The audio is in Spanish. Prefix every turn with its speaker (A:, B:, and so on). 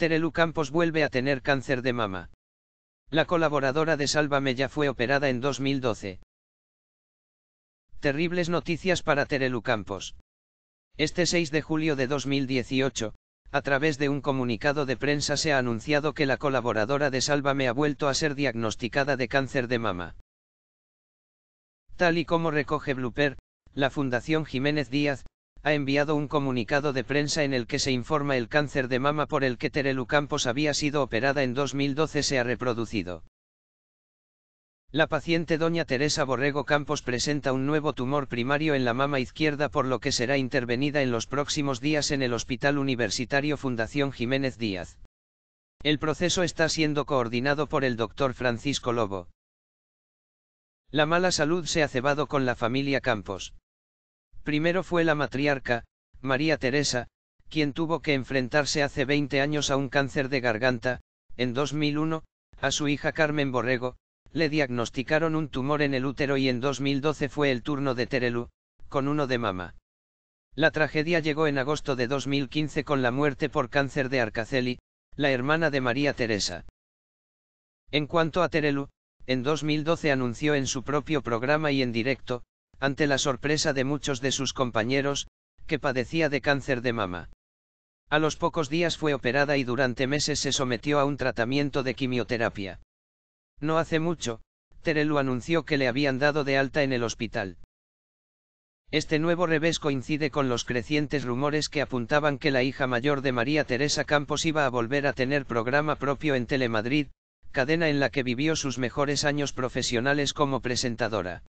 A: Terelu Campos vuelve a tener cáncer de mama. La colaboradora de Sálvame ya fue operada en 2012. Terribles noticias para Terelu Campos. Este 6 de julio de 2018, a través de un comunicado de prensa se ha anunciado que la colaboradora de Sálvame ha vuelto a ser diagnosticada de cáncer de mama. Tal y como recoge Blooper, la Fundación Jiménez Díaz, ha enviado un comunicado de prensa en el que se informa el cáncer de mama por el que Terelu Campos había sido operada en 2012 se ha reproducido. La paciente doña Teresa Borrego Campos presenta un nuevo tumor primario en la mama izquierda por lo que será intervenida en los próximos días en el Hospital Universitario Fundación Jiménez Díaz. El proceso está siendo coordinado por el doctor Francisco Lobo. La mala salud se ha cebado con la familia Campos. Primero fue la matriarca, María Teresa, quien tuvo que enfrentarse hace 20 años a un cáncer de garganta, en 2001, a su hija Carmen Borrego, le diagnosticaron un tumor en el útero y en 2012 fue el turno de Terelu, con uno de mama. La tragedia llegó en agosto de 2015 con la muerte por cáncer de Arcaceli, la hermana de María Teresa. En cuanto a Terelu, en 2012 anunció en su propio programa y en directo, ante la sorpresa de muchos de sus compañeros, que padecía de cáncer de mama. A los pocos días fue operada y durante meses se sometió a un tratamiento de quimioterapia. No hace mucho, Terelu anunció que le habían dado de alta en el hospital. Este nuevo revés coincide con los crecientes rumores que apuntaban que la hija mayor de María Teresa Campos iba a volver a tener programa propio en Telemadrid, cadena en la que vivió sus mejores años profesionales como presentadora.